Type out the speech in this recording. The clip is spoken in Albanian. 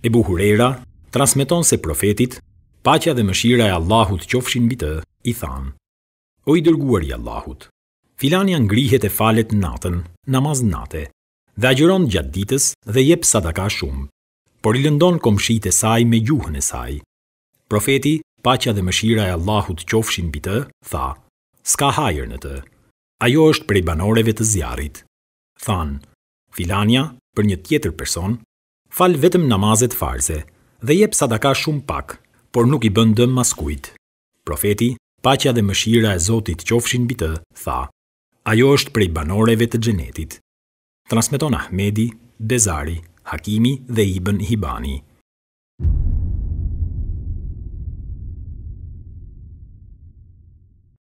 e buhurera, transmiton se profetit, pacja dhe mëshira e Allahut qofshin mbi të, i than: O i dërguari i Allahut, filani ngrihet e falet natën, namaz natë, dhe agjeron gjatë ditës dhe jep sadaka shumë, por i lëndon komshit e saj me gjuhën e saj. Profeti, pacja dhe mëshira e Allahut qofshin mbi të, tha: Ska hajër në të. Ajo është prej banoreve të zjarrit. Than: Filania për një tjetër person, fal vetëm namazet farze dhe jep sadaka shumë pak, por nuk i bën dëm maskujt. Profeti, paqja dhe mëshira e Zotit qofshin mbi të, tha: Ajo është prej banoreve të xhenetit. Transmeton Ahmedi, Bezari, Hakimi dhe Ibn Hibani.